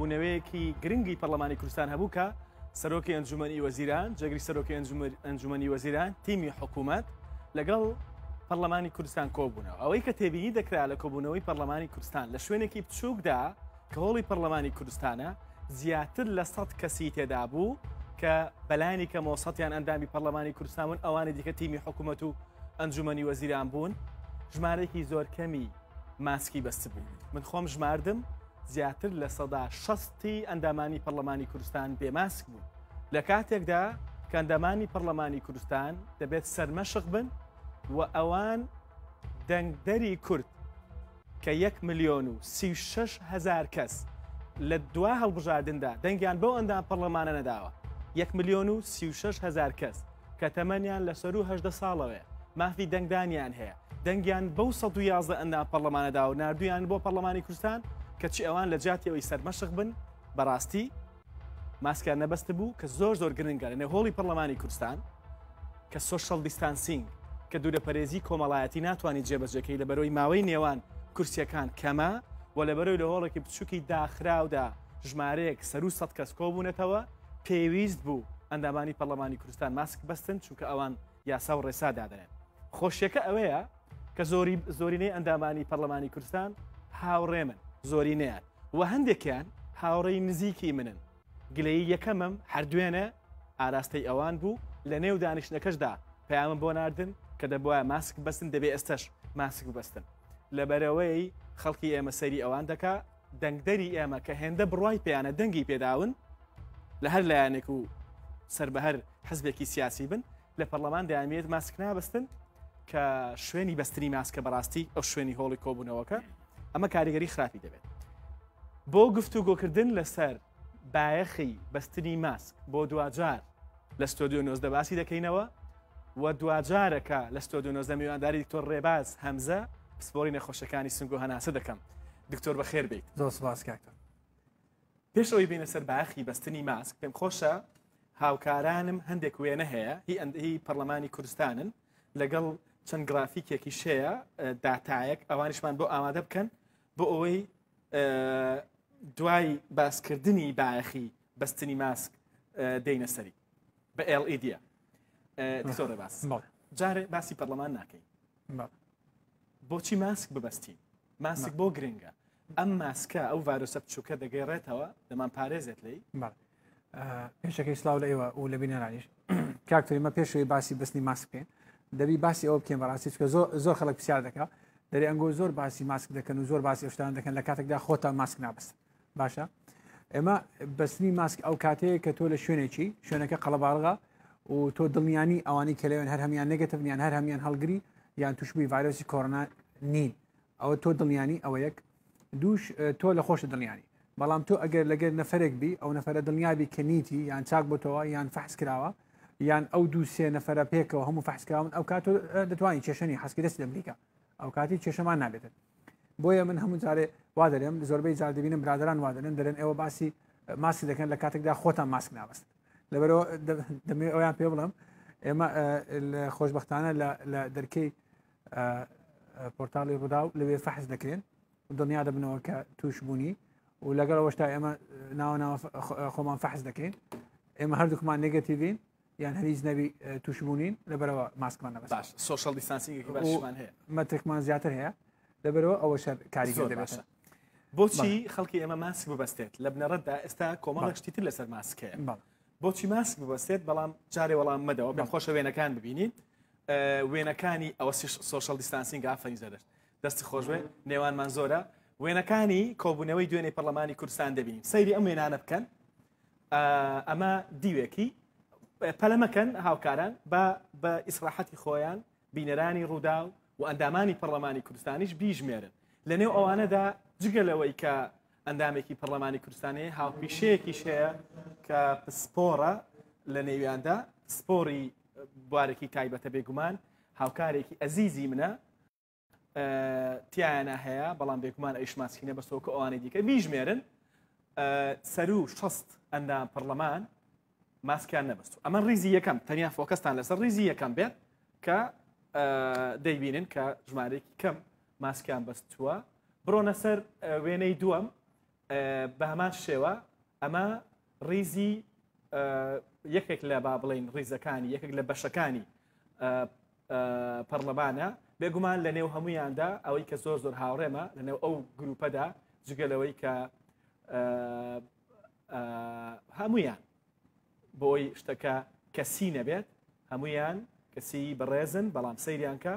بوونەوەیەکی گرنگی پەرلەمانی کوردستان هەبوو کە سەرۆکی ئەنجومی وەزیران جەگری سەرۆکی ئەنجومی وەزیران تیمی حکوومەت لەگەڵ پەرلەمانی کوردستان کۆبوونەوە ئەوەی کە تێبینی دەکرا لە کۆبوونەوەی پەرلەمانی کوردستان لە شوێنێکی بچووکدا کە هۆڵی پەرلەمانی کوردستانە زیاتر لە سەد کەسی تێدا بوو کە بەلانی کە مۆسەتیان ئەندامی پەرلەمانی کوردستانون ئەوانی دیکە تیمی حکوومەت و ئەنجومی وەزیران بوون ژمارەێکی زۆر کەمی ماسکی بەست بوو من خۆم ژماردم زیاتر لە سەدا شستی ئەندامانی پەرلەمانی کوردستان بێماسک بوو لە کاتێکدا کەندەمانی پەرلەمانی کوردستان دەبێت سەرمەشق بن و ئەوان دەنگدەری کورد کە یەک میلیۆن و سی6 هزار کەس لە دوا هەڵبژاردندا دەنگیان بۆ ئەندام پەرلەمانە نەداوە یەک میلیۆن و سی6 هزار کەس کە تەمەنیان لە سەر وهدە ساڵەوەێ مافی دەنگدانیان هەیە دەنگیان بەو 111 ئەندا پەرلەمانەدا و نردویان بۆ پەرلەمانی کوردستان کەچی ئەوان لە جاتیەوەی سەرمەشق بن بەڕاستی ماسکە نەبەستە بوو کە زۆر زۆر گرنگگە لە نێهۆڵی پەرلەمانی کوردستان کە سوشل دیستانسینگ کە دوورە پەرێزی کۆمەڵایەتی ناتوانانی جێبەجەکەی لە بەرەوەی ماوەی نێوان کورسیەکان کەمە و لە بەرەوەی لە هۆڵێکی بچووکی داخراودا ژمارەیەک سەر و سەد کەس کۆبوونەتەوە پێویست بوو ئەندامانی پەرلەمانی کوردستان ماسک بەستن چونکە ئەوان یاسا و ڕێسا دادنێن خۆشیەکە ئەوەیە کە زۆری زۆرینەی ئەندامانی پەرلەمانی کوردستان هاوڕێمن زۆری نیان و هەندێکیان هاوڕێی نزیکی منن گلەی یەکەمم هەردوێنە ئاراستەی ئەوان بوو لە نێو دانیشتەکەشدا پەیامە بۆ ناردن کە دەبواە ماسک بەستن دەبێ ئێستش ماسک بەستن لەبەرەوەی خەڵکی ئێمە سەری ئەوان دەکا دەنگدەری ئێمە کە هێندە بڕای پێیانە دەنگی پێداون لە هەر لایەنێک و سەر بە هەر حزبێکی سیاسی بن لە پەرلەمان دەیانوێت ماسک نابستن کە شوێنی بەستنی ماسکە بەڕاستی ئەو شوێنی هۆڵی کۆبوونەوەکە ئەمە کاریگەری خراپی دەبێت بۆ گفت و گۆکردن لەسەر بایەخی بەستنی ماسک بۆ دوجار لە ستۆدیۆ نۆزدە باسی دەکەینەوە و دوجارەکە لە ستۆدیۆ نۆزدە میوانداری دکتۆر ڕێباز هەمزە پسپۆری نەخۆشەکانی سنگ و هەناسە دەکەم دکتۆر بە خێر بیت زۆر سپاس کاکتەر پێشەوەی بینە سەر باخی بەستنی ماسک پێم خۆشە هاوکارانم هەندێک وێنە هەیە هی ئەندهی پەرلەمانی کوردستانن لەگەڵ چەند گرافیکێکی شەیە داتایەک ئەوانشمان بۆ ئامادە بکەن بۆ ئەوەی دوای باسکردنی باەخی بەستنی ماسک دەینە سەری بە ئLEDە زۆرە باس جارێ باسی پەرلەمان ناکەین بۆچی ماسک ببەستین ماسک بۆ گرنگە ئەم ماسکە ئەو ڤایرۆسە بچووکە دەگەێڕێتەوە دەمان پارێزێت لی پێشەکەی سلااو لە ئێوە و لە بینەرانیش کاکتۆریمە پێشوی باسی بستنی ماسک پێین دەبی باسی ئەو بکەین بەڕاستی چکە زۆر خەڵک پرسیار دەکات دەریانگۆ زۆر باسی ماسک دەکەن و زۆر باسی شتان دەکەن لە کاتێکدا خۆتان ماسک نابست باشە ئێمە بەستنی ماسک ئەو کاتەیە کە تۆ لە شوێنێکی شوێنەکە قەڵەبارغا و تۆ دڵنیانی ئەوانی کەلێن هەر هەمیان نگەتەبنیان هەر هەمیان هەڵگری یان توشبی ڤایرۆسی کۆرنا نین ئەوە تۆ دڵنیانی ئەوە یەک دووش تۆ لە خۆش دڵنیانی بەڵام تۆ ئەگەر لەگەر نەفرێک بی ئەو نەفرە دڵنیابی کەنیتی یان چاک بۆتەوە یان فحس کراوە یان ئەو دووسێ نەفرە پێکەوە هەموو فحسکراون ئەو کات دەتوانانی کێشنی حسکی دەست لەمریکا ئەو کاتی کێشەمان نابێتێت بۆیە من هەموو جارێ وا دەرێم زۆربەی جار دەبینم برادران وا دەرێن دەرێن ئێوە باسی ماسی دەکەن لە کاتێکدا خۆتان ماسک ناوەست لەبەرەوە دەمێ ئەویان پێ بڵم ئێمە خۆشببختانە لە دەرکەی پۆرتاڵی ڕوودا و لەوێ فەحز دەکرێن و دڵنیا دەبنەوە کە توش بوونی و لەگەڵەوەشتا ئێمە ناوە خۆمان فەحز دەکەین ئێمە هەردووکمان نگەتیڤین یان هەریز نەبی توشبوونین لەبەرەوە ماسکمان نە باش سوشل دیستانسیمان هەیە مەترکمان زیاتر هەیە لەبەرەوە ئەوە شەر کاری باشە بۆچی خەڵکی ئێمە ماسک ببەستێت لە بنەڕەتدا ئێستا کۆمەڵەشتی تر لەسەر ماسکەیە بۆچی ماسک ببەستێت بەڵام جارێ وەڵام مەدەوە بە خۆشە وێنەکان ببینین وێنەکانی ئەوە سوشل دیستانسینگ ئافەنی زەدەشت دەستی خۆشوێ نێوانمان زۆرە وێنەکانی کۆبوونەوەی دوێنێ پەرلەمانی کوردستان دەبینین سەیری ئەم وێنانە بکەن ئەمە دیوێکی پەلەمەکەن هاوکاران بە ئیسراحەتی خۆیان بینەرانی ڕوودا و و ئەندامانی پەرلەمانی کوردستانیش بیژمێرن لە نێو ئەوانەدا جگەلەوەی کە ئەندامێکی پەرلەمانی کوردستانی هاوپیشەیەکی شەیە کە پسپۆرە لە نێویاندا سپۆری بوارێکی تایبەتە بێگومان هاوکارێکی ئەزیزی منە تیانە هەیە بەڵام بێگومان ئەیشماسکینە بە سۆکە ئەوانەی دیکە بیژمێرن سەر و شەست ئەندام پەرلەمان ماسکیان نەبست ئەمە ریزی یەکەم تەنیا فۆکەستان لەسەر ریزی یەکەم بێت کە دەیبینن کە ژمارەیەکی کەم ماسکیان بەستووە بڕۆنە سەر وێنەی دووەم بە هەمان شێوە ئەمە ریزی یەکێک لە با بڵین ریزەکانی یەکێک لە بەشەکانی پەرلەمانە بێگومان لە نێو هەمویاندا ئەوەی کە زۆر زۆر هاوڕێمە لە نێو ئەو گروپەدا جگەلەوەی کە هەمویان بۆ ئەوی شتەکە کەسی نەبێت هەمویان کەسی بەڕێزن بەڵام سەیریانکە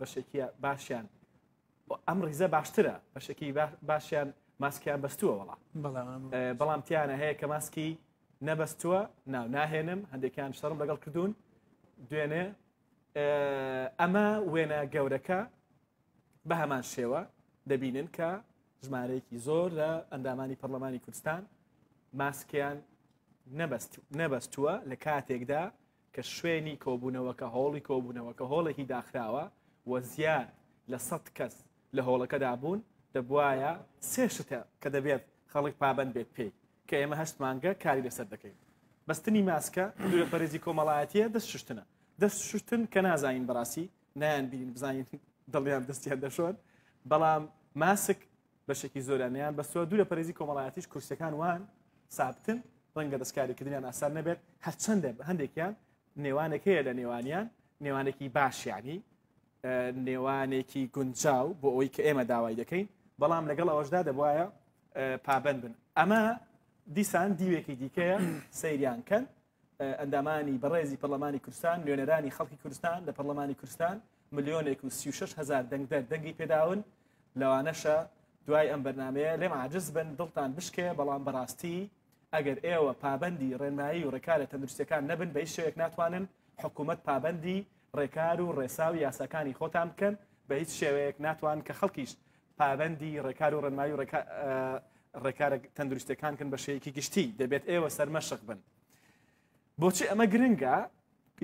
بەشێکی باشیان ئەم ڕیزە باشترە بەشێکی باشیان ماسکیان بەستووە وڵا بەڵامتیانە هەیە کە ماسکی نەبەستووە ناو ناهێنم هەندێکیان شەڕم لەگەڵ کردوون دوێنێ ئەمە وێنە گەورەکە بە هەمان شێوە دەبینن کە ژمارەیەکی زۆر لە ئەندامانی پەرلەمانی کوردستان ماسکیان نەبەستووە لە کاتێکدا کە شوێنی کۆبوونەوەکە هۆڵی کۆبوونەوەکە هۆڵێکی داخراوە وە زیاد لە سەد کەس لە هۆڵەکەدا بوون دەبواە سێشتە کە دەبێت خەڵک پابند بێت پێی کە ئێمە هەستمانگە کاری لەسەر دەکەین بەستنی ماسکە دوێ پەرێزی کۆمەڵایەتیە دەست شوشتنە دەست شوشتن کە نازانین بەڕاستی نیان بین بزانین دڵیان دەستیان دەشۆن بەڵام ماسک بەشێکی زۆرانیان بە سووە دوورە پەرێزی کۆمەڵایەتیش کورسەکان وان سابتن ڕەنگە دەستکاریکردیان ئاسان نەبێت هەرچەندێ هەندێکیان نێوانێک هەیە لە نێوانیان نێوانێکی باشیانی نێوانێکی گونجاو بۆ ئەوی کە ئێمە داوای دەکەین بەڵام لەگەڵ ئەوەشدا دەبواە پابند بن ئەمە دیسان دیوێکی دیکەیە سەیریان کەن ئەندامانی بەڕێزی پەرلەمانی کوردستان نوێنەرانی خەڵکی کوردستان لە پەرلەمانی کوردستان ملیۆنێک و 36 هزار دەنگدەر دەنگی پێداون لەوانەشە دوای ئەم بەرنمەیە لێم عجز بن دڵتان بشکێ بەڵام بەڕاستی ئەگەر ئێوە پابندی ڕێنمایی و ڕێکارە تەندروستەکان نەبن بە شوێک ناتوانن حکوومەت پابندی ڕێکار و ڕێساوی یاساکانی خۆتان بکەن بە هیچ شێوەیەک ناتوان کە خەڵکیش پابندی ڕێکار و ڕێنمایی و ڕێکارە تەندروستەکان کن بە شەیەکی گشتی دەبێت ئێوە سەرمەشق بن. بۆچی ئەمە گرنگە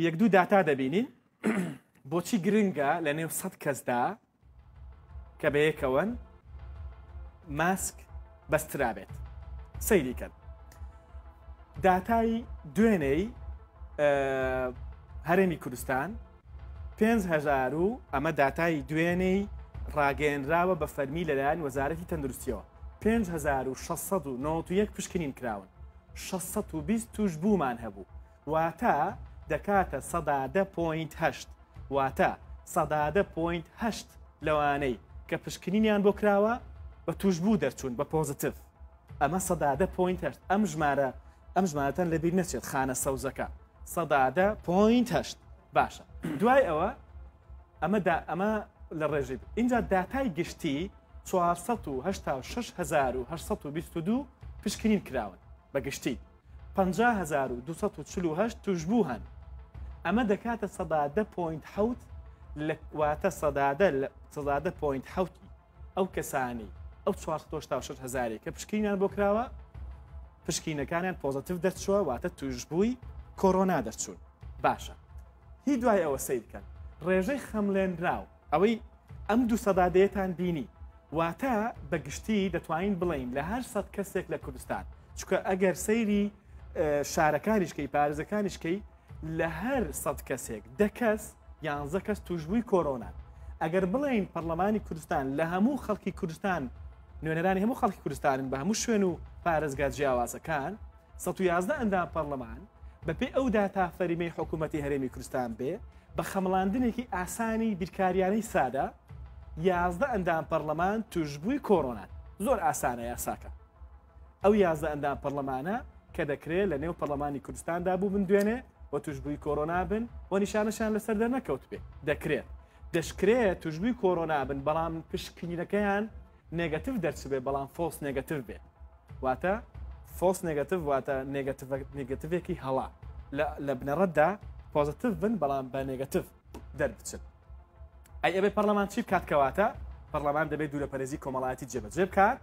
یەک دوو داتا دەبینین بۆچی گرنگە لە نێو سەد کەسدا کە بەیەکەون ماسک بەسترابێت سەیریکەن. داتای دوێنەی هەرێمی کوردستان 5هزار و ئەمە داتای دوێنەی ڕاگەێنراوە بە فەرمی لەلایەن وەزارەتی تەندروستیەوە 5691 پشکنین کراون 620 توش بوومان هەبوو واتە دەکاتە سەدادە پوینتهشت واتە سەدادە پوینتهشت لەوانەی کە پشکنینیان بۆ کراوە بە توش بوو دەرچوون بە پۆزتف ئەمە سەدادە پوینتهشت ئەم ژمارە ئەم ژمانەتەن لەبیر نەچێت خانە سەوزەکە سەدادە پوینت هەشت باشە دوای ئەوە ئەمە ئەمە لە ڕێژی اینجا داتای گشتی 1960 پشکنین کراون بە گشتی 5248 توشبوو هەن ئەمە دەکاتە سەدادە پوینت حوت لەواتە سەدادە سەدادە پوینت حوتی ئەو کەسانی ئەو 4 هزاری کە پشکینیان بۆ کراوە پشکینەکانیان پۆزتیف دەرچووە واتە توشببووی کۆرۆنا دەرچوون باشە هی دوای ئەوە سی بکەن ڕێژەی خەملێنراو ئەوەی ئەم دوو سەدادێتان بینی واتە بەگشتی دەتوانین بڵین لە هەر سەد کەسێک لە کوردستان چکە ئەگەر سەیری شارەکانیشکەی پارێزەکانیشکەی لە هەر سەد کەسێک دەکەس یانزە کەس توشببووی کۆرۆنا ئەگەر بڵین پەرلەمانی کوردستان لە هەموو خەڵکی کوردستان نوێنەرانی هەموو خەڵکی کوردستانن بە هەموو شوێن و پارێزگا جیاوازەکان 1970 ئەندام پەرلەمان بەپێ ئەو داتا فەریمەی حکوومەتتی هەرێمی کوردستان بێ بە خەمڵاندنێکی ئاسانی بیرکاریانەی سادە یازدە ئەندام پەرلەمان توشببووی کۆڕۆنات زۆر ئاسانە یاساکە ئەو یازدە ئەندام پەرلەمانە کە دەکرێت لە نێو پەرلەمانی کوردستاندا بوو من دوێنێ بە توشببووی کۆرۆنا بن و نیشانەشان لەسەردە نەکەوت بێ دەکرێت دەشکرێت توشببووی کۆرۆنا بن بەڵام پشکنیرەکەیان نێگەتیف دەرچبێ بەڵام فۆس نێگەتیف بێ واتە فۆس نێگەتیف واتە نێگەتیفێکی هەڵا لە بنەڕەتدا پۆزتیف بن بەڵام بە نێگەتیف دەربچن ئەی ئەبێ پەرلەمان چی بکاتکەواتە پەرلەمان دەبێت دوورە پەرێزی کۆمەڵایەتی جێبەجێ بکات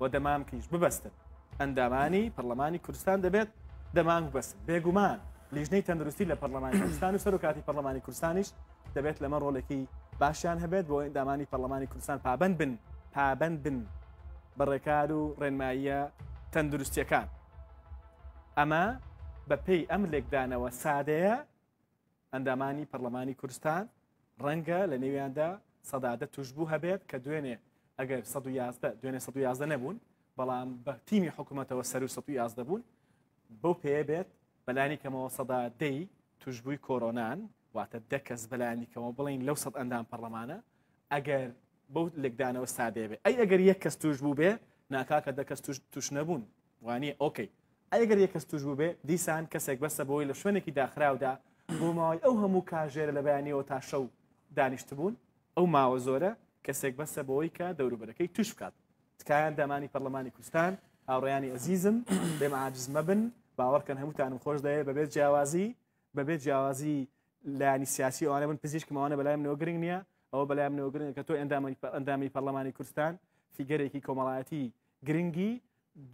و دەمامکیش ببەستن ئەندامانی پەرلەمانی کوردستان دەبێت دەمانگ بەست بێگومان لیژنەی تەندروستی لە پەرلەمانی کوردستان و سەرۆکاتی پەرلەمانی کوردستانیش دەبێت لەمە ڕۆڵێکی باشیان هەبێت بۆ ئەندامانی پەرلەمانی کوردستان پابند بن پابند بن بە ڕێکار و ڕێنماییە تەندروستیەکان ئەمە بە پێی ئەم لێکدانەوە سادەیە ئەندامانی پەرلەمانی کوردستان ڕەنگە لە نێویاندا سەدادە توشببوو هەبێت کە دوێنێ ئەگەر 111 دوێنێ 111 نەبوون بەڵام بە تیمی حکوومەتەوە سەر و 111 بوون بەو پێ بێت بەلانی کەمەوە سەدا دەی توشببووی کۆرۆنان واتە دەکەس بەلانی کەمەوە بڵین لەو سەد ئەندام پەرلەمانە ئەگەر بەوت لێکدانەوە سادێ بێ ئەی ئەگەر یەک کەس توش بوو بێ ناکاکە دەکەس توش نەبوون وانی ئۆکەی ئەگەر یەک کەس توش بوو بێ دیسان کەسێک بەسە بۆی لە شوێنێکی داخراودا بۆماوەی ئەو هەموو کاژێرە لە بەیانیەوە تا شەو دانیشت بوون ئەو ماوە زۆرە کەسێک بەسە بۆی کە دەوروبەرەکەی توش بکات تکایان دامانی پەرلەمانی کوستان هاوڕیانی ئەزیزم بێمەعاجز مەبن باوەڕکەن هەمووتانم خۆش دەیە بەبێت جیاوازی بەبێت جیاوازی لایانی سیاسی ئەوانە من پزیشکمەوانە بەلایم نەوە گرنگ نییە ئەوە بەلای منەوە گرنگ کە تۆ ئەندامی پەرلەمانی کوردستان فیگەرێکی کۆمەڵایەتی گرنگی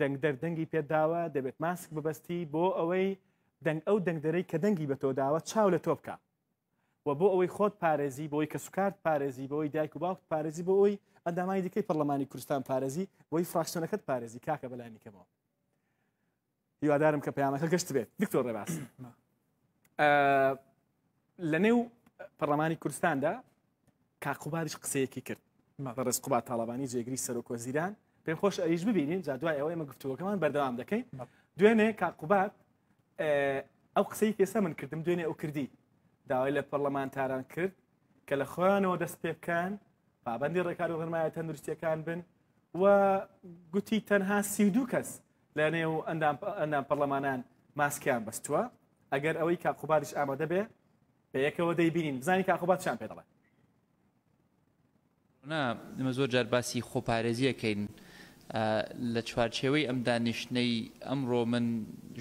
دەنگ دەردەنگی پێداوە دەبێت ماسک ببستی بۆ ئەوەی دەنگ ئەو دەنگدەرەی کە دەنگی بە تۆ داوە چاو لە تۆ بکە و بۆ ئەوەی خۆت پارێزی بۆی کە سوکارت پارێزی بەوەی دایک و باوت پارێزی بۆ ئەوی ئەندامای دیکەی پەرلەمانی کوردستان پارێزی بۆی فراکسیۆنەکەت پارێزی کاکە بەلای نیکەمەوە هیوادارم کە پەیامەکە گەشت بێت دکتۆر ڕێباس لە نێو پەرلەمانی کوردستاندا کاقوبارش قسەیەکی کرد مەدە ڕزقوبا تاالبانی جێگری سەرۆکۆ زیران پێم خۆش ئەویش ببینین جا دوای ئەوەی مە گفتوەکەمان بەردەوام دەکەین دوێنێ کاقوبات ئەو قسەی پێسە من کردم دوێنێ ئەو کردی داوای لە پەرلەمانتاران کرد کە لە خۆیانەوە دەست پێ بکەن پابندی ڕێکار و غەرمایە تەندروستیەکان بن و گوتی تەنها سیدوو کەس لە نێو ئەندام پەرلەمانان ماسکیان بەستووە ئەگەر ئەوەی کاقوباتش ئامادە بێ بە یەکەوە دەیبینین بزانانی کاقوبات شان پێ دەڵێت ئەمە زۆر جارباسی خۆپارێزیەکەین لە چوارچێوەی ئەم دانیشتەی ئەمڕۆ من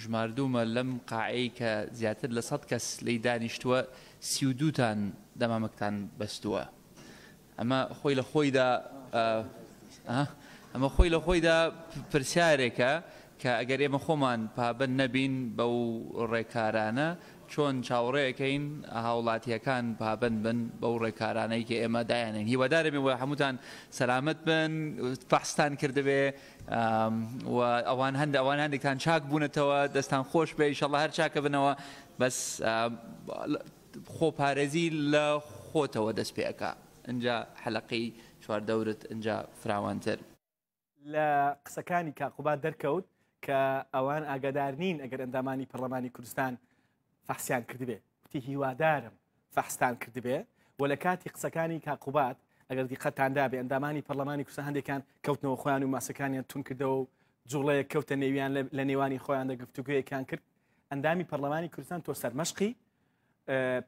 ژماردوومە لەم قاعەی کە زیاتر لە سەد کەس لی دانیشتووە سیودوتان دەمامەکتان بەستووە. ئەمە خۆی لە خۆیدا ئەمە خۆی لە خۆیدا پرسیارێکە کە ئەگەر ئێمە خۆمان پابن نەبین بەو ڕێکارانە چۆن چاوەڕێەکەین هاوڵاتیەکان پابند بن بەو ڕێکارانەی کە ئێمە دایانین هیوادارمێ وە هەمووتان سەلامت بن فەحستان کردبێ ئەوان هەند ئەوان هەندێکتان چاک بوونەتەوە دەستان خۆش بێ شەڵە هەر چاکە بنەوە بەس خۆپارێزی لە خۆتەوە دەست پێەکە اینجا حەلقی چواردەورت اینجا فراوانتر لە قسەکانی کاقوبات دەرکەوت کە ئەوان ئاگادار نین ئەگەر ئەندامانی پەرلەمانی کوردستان فەحسیان کردبێ وتی هیوادارم فەحستان کردبێ و لە کاتی قسەکانی کاقوبات ئەگەر دیقەتاندا بێ ئەندامانی پەرلەمانی کوسە هەندێکان کەوتنەوە خۆیان و ماسەکانیان تون کردەوە و جوڵەیە کەوتە نێویان لە نێوانی خۆیان دەگفتوگویەکان کرد ئەندامی پەرلەمانی کوردستان تۆ سەرمەشقی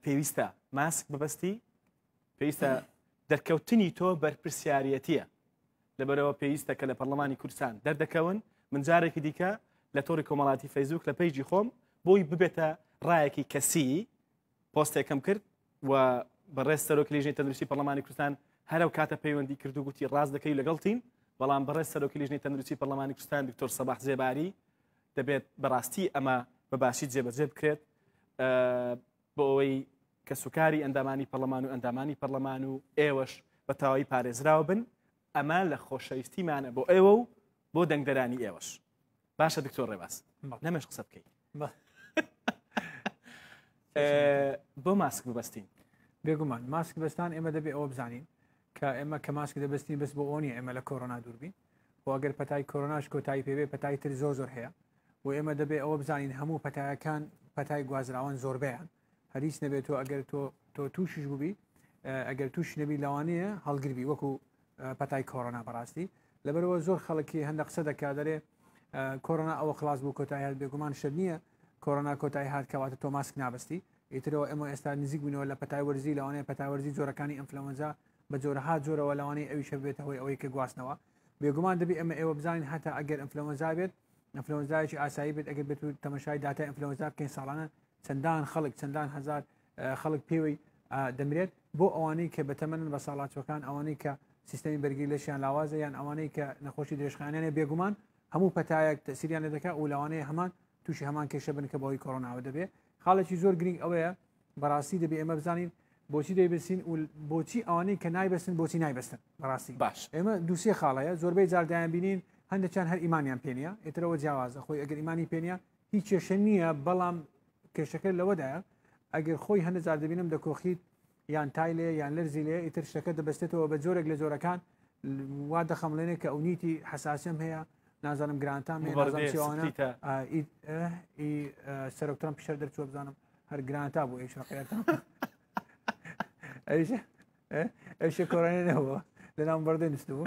پێویستە ماسک ببستی پێویستە دەرکەوتنی تۆ بەرپسیارەتیە لەبەرەوە پێویستە کە لە پەرلەمانی کوردستان دەردەکەون منجارێکی دیکە لە تۆری کۆمەڵاتی فەیزوک لە پێیجی خۆم بۆی ببێتە ڕایەکی کەسی پۆستێکم کرد و بەڕێز سەرۆک لیژنی تەندروستی پەرلەمانی کوردستان هەرو کاتە پەیوەندی کرد و گوتی ڕاز دەکەی لەگەڵ تیم بەڵام بەڕێز سەرۆکی لیژنی تەندروستی پەرلەمانی کوردستان دکتۆر سەباح زێباری دەبێت بەڕاستی ئەمە بەباشی جێبەجێ بکرێت بۆ ئەوەی کە سوکاری ئەندامانی پەرلەمان و ئەندامانی پەرلەمان و ئێوەش بە تاوای پارێزراو بن ئەمە لە خۆشەویستیمانە بۆ ئێوە و بۆ دەنگدەرانی ئێوەش باشە دکتۆر ڕێباس نەمەش قسە بکەیت. بۆ ماسک ببستین بێگومان ماسک بەستان ئێمە دەبێ ئەوە بزانین کە ئێمە کە ماسک دەبستین بەس بۆ ئۆنی ئێمە لە کۆرۆنا دووربین و ئەگەر پەتای کۆرۆناش کۆتایی پێوێ پەتای تر زۆ زۆر هەیە و ئێمە دەبێ ئەوە بزانین هەموو پەتایەکان پەتای گوازراوان زۆربیان هەریس نەبێت تۆ ئەگەر تۆ تۆ تووشش بووبی ئەگەر تووش نەبی لەوانەیە هەڵگربی وەکو پەتای کۆرۆنا بەڕاستی لەبەرەوە زۆر خەڵکی هەندە قسە دەکا دەرێ کۆرۆنا ئەوە خلاص بوو کۆتایی هەر بێگومان شەر نییە کۆرۆنا کۆتایی هات کەواتە تۆماسک نابستی ئیترەوە ئەمە ئێستا نزیک بوونەوە لە پەتایوەرزی لەوانەیە پەتاوەرزی جۆرەکانی ئەمفلەوەنزا بە جۆرەها جۆرەوە لەوانەیە ئەوی شەبێتە هۆی ئەوەی کە گواستنەوە بێگومان دەبی ئەمە ئێوە بزانین هەتا ئەگەر ئەمفلەوەنزا بێت ئەفلۆنزایکی ئاسایی بێت ئەگەر بێت و تەمەشای داتا ئەفلۆنزا بکەین ساڵانە چەندان خەڵک چەندان هزار خەڵک پێوەی دەمرێت بۆ ئەوانەی کە بەتەمەن بە ساڵاتەکان ئەوانەی کە سیستمی بەرگی لەشیان لاوازە یان ئەوانەی کە نەخۆشی درێژخانیانە بێگومان هەموو پەتایەک تەسیریان لە دەکات و لەوانەیە هەمان تووشی هەمان کێشە بن کە بەوەی کۆرۆناوە دەبێت خاڵێکی زۆر گرنگ ئەوەیە بەڕاستی دەبێ ئێمە بزانین بۆچی دەیبسین و بۆچی ئەوانەی کە نایبەستن بۆچی نایبەستن بەڕاستی باش ئێمە دووسێ خاڵەیە زۆربەی جاردایان بینین هەندێکیان هەر ئیمانیان پێنیە ئێترەوە جیاوازە خۆی ئەگەر ایمانی پێنیە هیچ کێشە نییە بەڵام کێشەکە لەوەدایە ئەگەر خۆی هەندە زاردەبینم دەکۆخیت یان تای لێ یان لەرزی لێ ئیتر شەکە دەبستێتەوە بە جۆرێک لە جۆرەکان وا دەخەمڵێنێ کە ئەونیتی حساسم هەیە نازانم گرانتان سەرکترم پیشەر دەرچوە بزانم هەر گرانتا بۆ ئێش ئەش کۆڕێنەوە لە نام بەردە نستبوو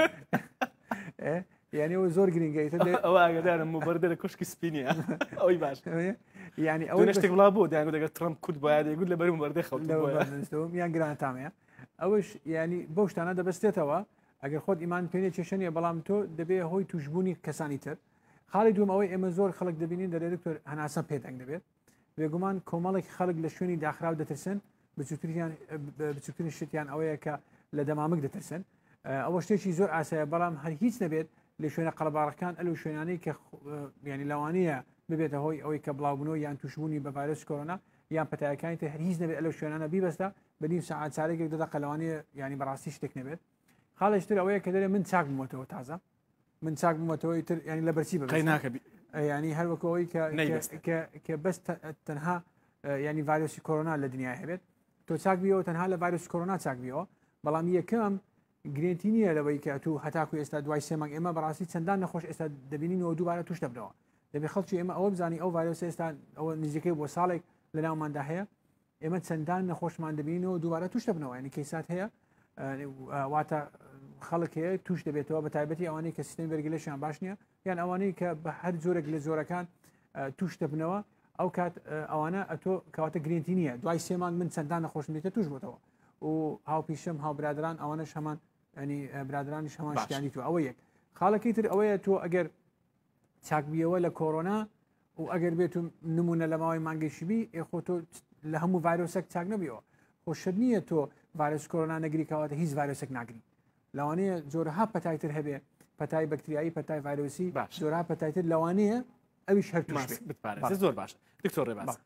یعنی زۆر گرنگگەیتەدارم و بەردە لە کوشکی سپینە ئەوی باش ینی ئەو شتێک وڵا بۆ داگو دەگە ترم کورد باید گوت لە بەرم بەردە خەوت یان گرانتامەیە ئەوش ینی بۆ شتانە دەبستێتەوە ئەگەر خۆت ئیمان پێێ چێشنیە بەڵام تۆ دەبێت هۆی توشببوونی کەسانی تر خاڵی دوم ئەوەی ئێمە زۆر خەڵک دەبینین دەرێکتۆر هەناسە پێتەنگ دەبێت بێگومان کۆمەڵێک خەڵک لە شوێنی داخراو دەترسن بچکتترین شتیان ئەوەیە کە لە دەمامک دەترسن ئەوە شتێکی زۆر ئاسایە بەڵام هەر هیچ نەبێت لە شوێنە قەلبارەکان ئەلو شوێنانەی کە ینی لەوانەیە ببێتە هۆی ئەوەی کە بڵاوبوونەوە یان توشببوونی بە ڤایرس کۆرۆنا یان پەتایەکانی تە هەر هیچ نەبێت ئەلو شوێنانە بیبەستە بەنیم سعات چارێکێک دەدا قەلەوانەیە ینی بەڕاستی شتێک نەبێت خاڵشتر ئەوەیە کە دەرێ من چاک بمەتەوە تازە من چاک بمەتەوەی تر ینی لە بەرچی بە ناکەبی ینی هەروەکەەوەی کە بەست تەنها ینی ڤایرۆسی کۆرۆنا لە دنیا هەبێت تۆ چاک بیەوە تەنها لە ڤایرۆس کۆرۆنا چاک بیەوە بەڵام یەکەم گرێتی نییە لەوەی کە تو هەتاکو ئێستا دوای سێمەنگ ئێمە بەڕاستی چەندان نەخۆش ئێستا دەبینینەوە دووبارە توش دەبنەوە دەبێ خەڵکی ئێمە ئەوە بزانانی ئەو ڤایرۆس ئێستا ئەوە نزیکەی بۆ ساڵێک لە ناوماندا هەیە ئێمە چەندان نەخۆشمان دەبینەوە دووبارە توش دەبنەوە ینی کەیسات هەیە واتە خەڵک هەیە توش دەبێتەوە بە تایبەتی ئەوانەی کە سیستم بەرگلەشیان باش نییە یان ئەوانەی کە بە هەر زۆرێک لە زۆرەکان توش دەبنەوە ئەو کات ئەوانە ئەتۆ کەواتە گرنتی نییە دوای سێمان من چەندان نەخۆشمێتە توش بۆتەوە و هاوپیشم هاوبرادران ئەوانە شەمان ئەنی برادرانی شەمان شتیانی تو ئەوە یەک خاڵەکەی تر ئەوەیە تۆ ئەگەر چاکبیەوە لە کۆرۆنا و ئەگەر بێت نمونە لە ماوەی مانگەشیبی ئێخۆ تۆ لە هەموو ڤایرۆسەك چاک نەبیەوە خۆشت نییە تۆ ڤایرس کۆرۆنا نەگریکەوەتە هیچ ڤایرۆسێک ناگرین لەوانەیە جۆرەها پەتایتر هەبێ پەتای بەکتریایی پەتای ڤایرۆسی باش جۆرا پەتایتر لەوانەیە ئەویش هەر زۆر باش دکتۆر ڕێباز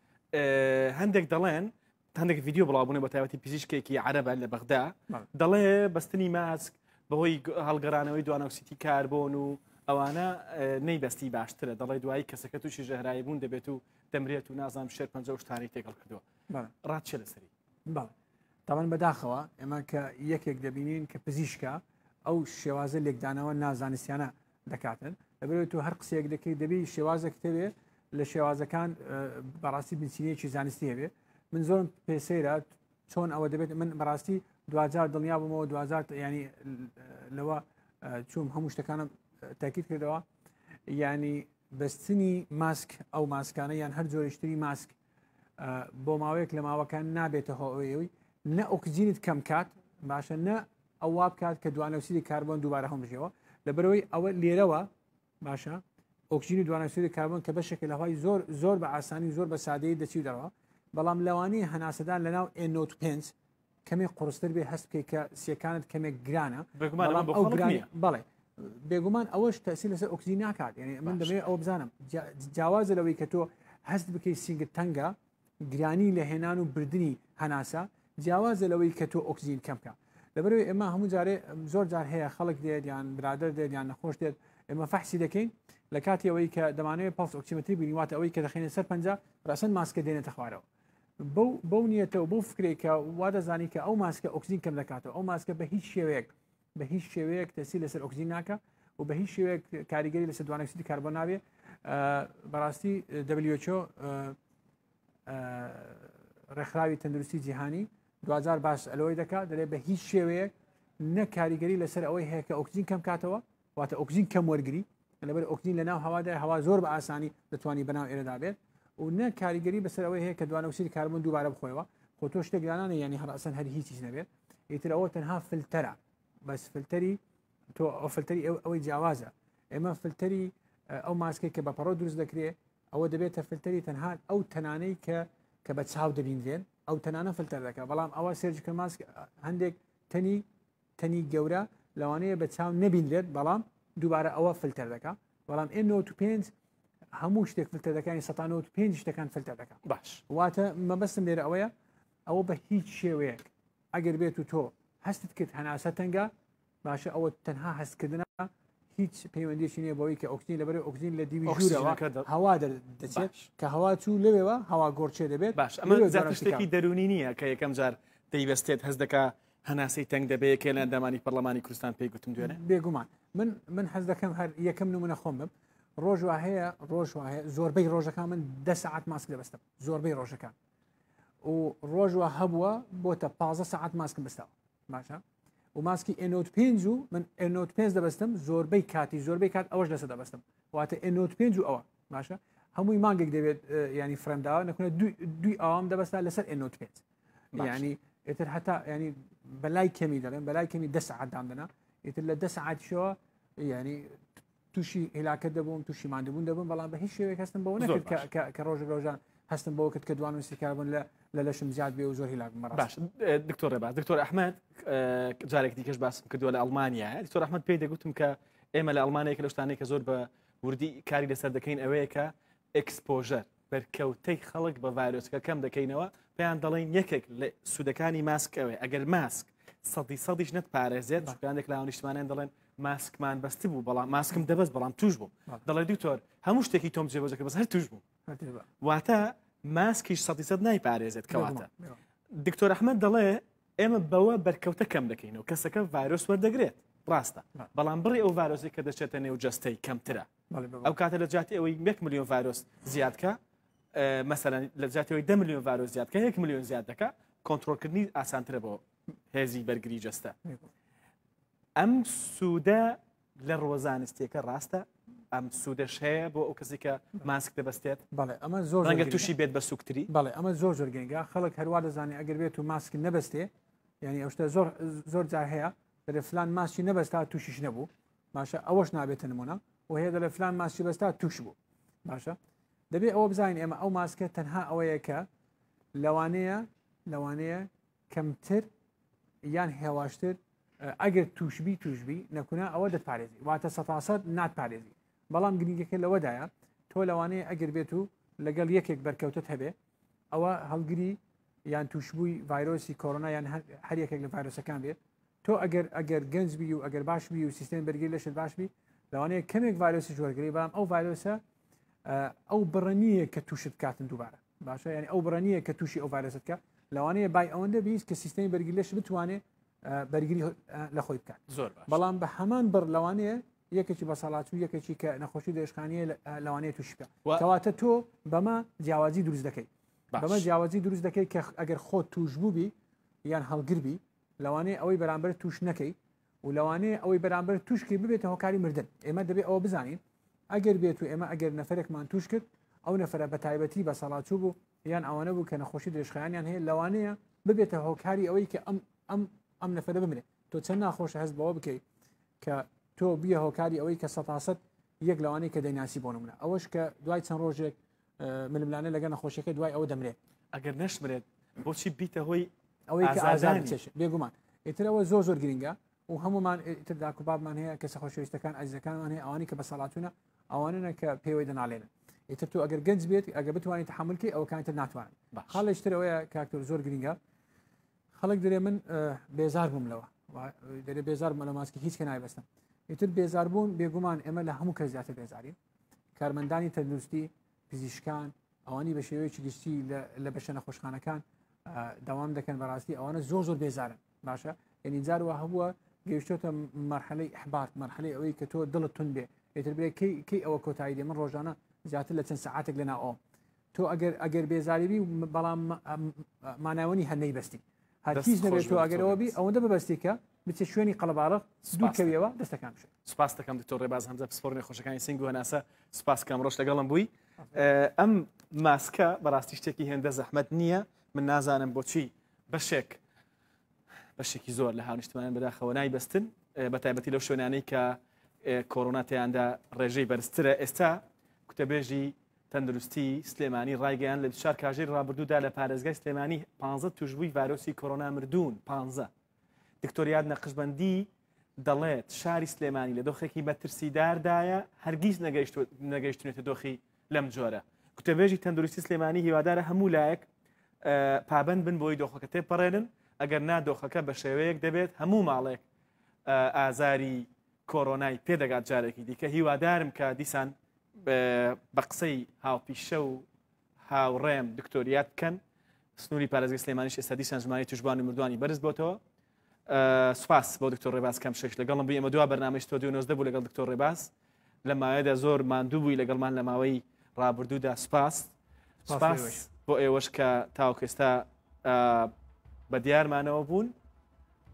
هەندێک دەڵێن هەندێک یددیو بڵاوبوونی بە تایبەتی پزیشکێکی عەرەبە لە بەغدا دەڵێ بەستنی ماسک بەهۆی هەڵگەرانەوەی دوانەوسیتی کاربۆن و ئەوانە نەیبەستی باشترە دەڵی دوایی کەسەکە تووشی ژەهرایی بوون دەبێت و دەمرێت و نازانام شێر 50 شتانی تێکەڵ کردووە ڕات چ لەسری تامان بەداخەوە ئێمە کە یەکێک دەبینین کە پزیشکە ئەو شێوازە لێکدانەوە نازانستیانە دەکاتن لەبێت تو هەر قسێک دەکەی دەبی شێوازە کتێبێ لە شێوازەکان بەڕاستی بنچینەیەکی زانستی هەبێ من زۆرم پێسەیرە چۆن ئەوە دەبێت من بەڕاستی دوزار دڵنیا بمەوە دوزار ینی لەوە چوم هەموو شتەکانم تاکیت کردەوە ینی بەستنی ماسک ئەو ماسکانە یان هەر جۆریشتری ماسک بۆ ماوەیەک لە ماوەکان نابێتە هۆ ئەوەوەی نە ئۆکسجینیت کەم کات باشە نە ئەووا بکات کە دوانەوسری کاربن دووبارە هەمژەوە لەبەرەوەی ئەوە لێرەوە باشە ئۆکسجینی دوانەوسری کاربن کە بەشێک لەوای زۆر زۆر بە ئاسانی زۆر بە سادەی دەچی دەرەوە بەڵام لەوانی هەناسەدان لەناو ئێنۆت پێنج کەمێک قرستر بێ هەست بکەی کە سیەکانت کەمێک گرانە بڵێ بێگومان ئەوەش تەسی لەسەر ئۆکسی ناکات یعنی من دەبێت ئەو بزانم جیاوازە لەوەی کە تۆ هەست بکەی سینگت تەنگە گرانی لە هێنان و بردننی هەناسا جیاوازە لەوەی کە تۆ ئۆکسین کەمکە لەبەروی ئێمە هەموو جارێ زۆر جار هەیە خەڵک دێت یان برادر دێت یان نەخۆش دێت ئێمە فەحسی دەکەین لە کاتی ئەوەی کە دەمانوێت پاس ئۆکسیمەتری بینیواتە ئەوەی کە دەخێنێت سەر پنج ڕسن ماسکە دێنێتە خوارەوە بەو نیەتەوە بۆ فکرێکە وادەزانی کە ئەو ماسکە ئۆکسین کەم دەکاتەوە ئەو ماسکە بە هیچ شێوەیەک بە هیچ شێوەیەک دەسی لەسەر ئۆکسین ناکە و بە هیچ شێوەیەک کاریگەری لەسەر دوانەکسیدی کاربۆ ناوێ بەڕاستی دەبلیۆچۆ ڕێکخراوی تەندروستی جیهانی دوزار باش ئەلەوەی دەکات دەڵێ بە هیچ شێوەیەک نە کاریگەری لەسەر ئەوەی هەیە کە ئۆکسین کەم کاتەوە واتە ئۆکسین کەم وەرگری لەبەر ئۆکنی لە ناو هەوادا هەوا زۆر بە ئاسانی دەتوانانی بەناو ئێرەدا بێت و نە کاریگەری بەسەرەوەی هەیە کە دوانەوسری کاربوون دووبارە بخۆیەوە خۆ تۆ شتێکدانانە ینی هەراسەن هەر هیچیش نەبێت ئیتر ئەوە تەنها فلتەرە بەس فلتەری تۆ ئۆفلتەری ئەو ئەوەی جیاوازە ئێمە فلتەری ئەو ماسکی کە بەپەڕۆ دروست دەکرێت ئەوە دەبێتە فلتەری تەنها ئەو تەنانەی کە کە بە چاو دەبیندرێن ئەو تەنانە فلتەر دەکە بەڵام ئەوە سێرجکە ماسک هەندێک تەنی تەنی گەورە لەوانەیە بە چاو نەبینرێت بەڵام دووبارە ئەوە فلتەر دەکە بەڵام N95 هەموو شتێک فلتە دەکانی 1995 شتەکان فلتە دەکە باش واتە مەبەستم لێرە ئەوەیە ئەوە بە هیچ شێوەیەک ئەگەر بێت و تۆ هەستت کرد هەناسە تەنگە باشە ئەوە تەنها هەستکردە هیچ پەیوەندیشی نیە بەوەی کە ئۆکسین لەبەر ئۆکسین لە دیوی هەوا دەچێت کە هەوا چوو لەوێەوە هەوا گۆرچێ دەبێت باش ئەمە زیاتر شتێکی دەرونی نییە کە یەکەم جار دەیبەستێت هەز دەکە هەناسی تەنگ دەبێت کە لە دامانی پەرلەمانی کوردستان پێی گوتم دوێنێ بێگومان من من حەز دەکەم هەر یەکەم نمونە خۆم بم ڕۆژ هەیە ڕۆژ هەیە زۆربەی ڕۆژەکان من دە سعات ماسک دەبستم زۆربەی ڕۆژەکان و ڕۆژوە هەبووە بۆتە پ سعات ماسکم بستەوە باشە و ماسکی ئەنۆت پێنج و من ئەنۆت پێنج دەبستم زۆربەی کاتی زۆربەی کات ئەوەش لەسە دەبستم واتە ئەنۆت پێنج و ئەوە باشە هەمووی مانگێک دەوێت ینی فرەمداوە نکنە دوی ئەوام دەبستا لەسەر ئەنۆت پێنج ینی ئتر هەتا ینی بەلای کەمی دەڵێن بەلای کەمی دە سعدداندنا ئتر لە دە سعاتشەوە ینی تووشی علاکە دەبووم تووشی مادەبوون دەبم بەڵام بە هیچ شێوێک هەستم بەەوە نکرد کە ڕۆژ ڕۆژان هەستم بەوە کرد کە دوان وسیکاربوون لە لە لەشم زیاد بێ و زۆر هیلاک مە باش دکتۆر باس دکتۆر ئەحمد جارێک دیکەش باسم کردووە لە ئەلمانیا دکتۆر ئەحمد پێی دەگوتم کە ئێمە لە ئەلمانێک لە شتانێک کە زۆر بە وردی کاری لەسەر دەکەین ئەوەیە کە ئەکسپۆژەر بەرکەوتەی خەڵک بە ڤایرۆسەکە کەم دەکەینەوە پێیان دەڵین یەکێک لە سوودەکانی ماسکەوەی ئەگەر ماسک سەدی سەدیش نەت پارێزێت شکانێک لە نیشتمانیان دەڵێن ماسکمان بەستی بوو بەڵام ماسکم دەبست بەڵام توش بوو دەڵێ دوکتۆر هەموو شتێکی تۆم جێبەجەکە بەس هەر توش بوو واتە ماسکیش سەدیسەد نایپارێزێت کەواتە دکتۆر ئەحمد دەڵێ ئێمە بەوە بەرکەوتە کەم دەکەینەوە کەسەکە ڤایرۆس وەردەگرێت ڕاستە بەڵام بڕی ئەو ڤایرۆسی کە دەچێتە نێو جستەی کەمترە ئەو کاتە لە جااتی ئەوەی 1 میلیۆن ڤایرۆس زیادکە مەسەرەن لە جاتەوەی ده میلیۆن ڤایرۆس زیادکە 1 میلیۆن زیاد دەکە کۆنتترۆلکردنی ئاسانترە بۆ هێزی بەرگری جستە ئەم سوودە لە ڕۆزانستیەکە ڕاستە ئەم سوودش هەیە بۆ ئەو کەسی کە ماسک دەبستێت بەڵێ ئەمە زۆر ڕەنگە تووشی بێت بە سوکتری بەڵێ ئەمە زۆر زۆر گەنگا خەڵک هەروە دەزانانی ئەگەر بێت و ماسک نەبستێ یعنی ئەوشتە زۆر زۆر جار هەیە دەێ فلان ماسی نەبستا تووشیش نەبوو باشە ئەوەش نابێتە نمونە و هەیە دەێ فلان ماسی بەستا توش بوو باشە دەبێت ئەوە بزانین ئێمە ئەو ماسکە تەنها ئەوەیە کە لەوانەیە لەوانەیە کەمتر یان هێواشتر ئەگەر توشبی توشبی نەکونا ئەوە دەپارێزی واتە سەتاسەد ناتپارێزی بەڵام گرنگەکە لەوەدایە تۆ لەوانەیە ئەگەر بێت و لەگەڵ یەکێک بەرکەوتت هەبێ ئەوە هەڵگری یان توشببووی ڤایرۆسی کۆرۆنا یان هەر یەکێک لە ڤایرۆسەکان بێت تۆ ئەگەر ئەگەر گەنجبی و ئەگەر باشبی و سیستم بەرگری لەشت باشبی لەوانەیە کەمێک ڤایرۆسی جۆرگری بام ئەو ڤایرۆسە ئەو بڕنیە کە تووشت کاتن دووبارە باشە ینی ئەو بڕنیە کە تووشی ئەو ڤایرۆستکە لەوانەیە بای ئەوەندە بیست کە سیستمی بەرگری لەش بتوانێت بەرگری لە خۆی بکات زۆر بەڵام بە هەمان بڕ لەوانەیە یەکێکی بەسەڵات و یەکێکی کە نەخۆشی دێشخانیە لەوانێت توش بێ کەواتە تۆ بەمە جیاوازی دروست دەکەیت بەمە جیاوازی دروست دەکەیت کە ئەگەر خۆت توش بووبی یان هەڵگربی لەوانەیە ئەوەی بەرامبەر توش نەکەی و لەوانەیە ئەوەی بەرامبەر توشکی ببێتە هۆکاری مردن ئێمە دەبێت ئەوە بزانین ئەگەر بێت و ئێمە ئەگەر نەفرێکمان توش کرد ئەو نەفرە بە تایبەتی بە سەڵاتچوو بوو یان ئەوانە بوو کە نەخۆشی درێژخیانیان هەیە لەوانەیە ببێتە هۆکاری ئەوەی کە ئەم ئەم ئەم نەفرە بمرێت تۆ چەند ناخۆش هەست بەوە بکەیت کە تۆ بیە هۆکاری ئەوەی کە سەتاسەت یەک لەوانەیە کە دەیناسی بۆ منە ئەوەش کە دوای چەند ڕۆژێک ململانە لەگە نەخۆشیەکە دوای ئەوە دەمرێت ئەگەر نشمرێت بۆچی بیتە هۆی ئەوەی ئازان چێش بێگومان ئیترەوە زۆ زۆر گرنگە و هەمومان ئیتر داکوبابمان هەیە کە سەخۆشویستەکان ئازیەکانمان هەیە ئەوانی کە بە سەڵاتونە ئەوانە کە پێوەی دەناڵێنە ئیتر تو ئەگەر گەنج بێت ئەگە بتوانیت تحملکی ئەوکانتە ناتوانن خاڵشترەوەیە کاکتور زۆر گرنگە خەڵک دەرێ من بێزار بووم لەوە دەرێ بێزار مەلە ماسکی هیچ کە نایبەستم ئیتر بێزاربوون بێگومان ئێمە لە هەموو کە زیاتر بێزارین کارمەندانی تەندروستی پزیشکان ئەوانی بە شێوەیەکی گشتی لە بەشە نەخۆشخانەکان داوام دەکەن بەڕاستی ئەوانە زۆر زۆر بێزارن باشە ئەنیجار وە هەبووە گەیشتۆتە مەرحەلەی حبات مەرحەلەی ئەوەی کە تۆ دڵت تون بێ ئێتر برێ کەی ئەوە کۆتایی دێ من ڕۆژانە زیاتر لە چەند سعاتێک لەناوم تۆ ئەگەر ئەگەر بێزاریبی بەڵام ماناوەنی هەندەی بەستی هاتیش نبێت تو ئاگەرەوەبی ئەوەندە بەبستیکە بچێت شوێنی قەڵبارەخ دوورکەویەوە دەستەکان بشێت سپاس دەکەم دکتۆر ڕێباز هەمزە پسپۆرنی خۆشەکانی سنگ وەناسە سپاسکەم ڕۆژ لەگەڵم بووی ئەم ماسکە بەڕاستی شتێکی هێندە زەحمت نییە من نازانم بۆچی بەشێک بەشێکی زۆر لە هاونیشتمانیان بەداخەوە نایبەستن بە تایبەتی لەو شوێنانەی کە کۆرۆناتیاندا ڕێژەی بەرزترە ئێستا کوتەبێژی تەندروستی سلێمانی ڕایگەیان لە چار کاژەی ڕابردوودا لە پارێزگای سلێمانی 15 توشبووی ڤایرۆسی کۆرۆنا مردوون 15 دکتۆریات نەقشبندی دەڵێت شاری سلێمانی لە دۆخێکی بەترسیداردایە هەرگیز نەگەیشتێتە دۆخی لەم جۆرە کتێبێژی تەندروستی سلێمانی هیوادارە هەموو لایەک پابند بن بۆی دۆخەکە تێپەڕێنن ئەگەر نادۆخەکە بە شێوەیەک دەبێت هەموو ماڵێک ئازاری کۆرۆنای پێدەگات جارێکی دیکە هیوادارم کە دیسان بە قسەی هاوپیشە و هاوڕێم دکتۆریات بکەن سنووری پارێزگە سلێمانیش ئێستادی سنجمانی توشبانی مردوانی بەرز بۆتەوە سوپاس بۆ دکتۆر ڕێباز کەم شش لەگەڵم بی ئمە دو بەنامەش تۆ دو بوو لەگەڵ دکتۆر ڕێباز لە ماوەیەدا زۆر ماندوو بووی لەگەڵمان لە ماوەی ڕابردوودا سوپاس سوپاس بۆ ئێوەش کە تاوکێستا بە دیارمانەوە بوون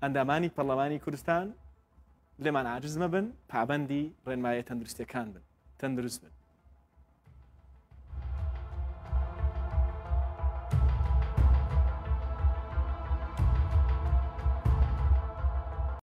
ئەندامانی پەرلەمانی کوردستان لێمان عجزمە بن پابندی ڕێنمایە تەندروستەکان بن تندرس منه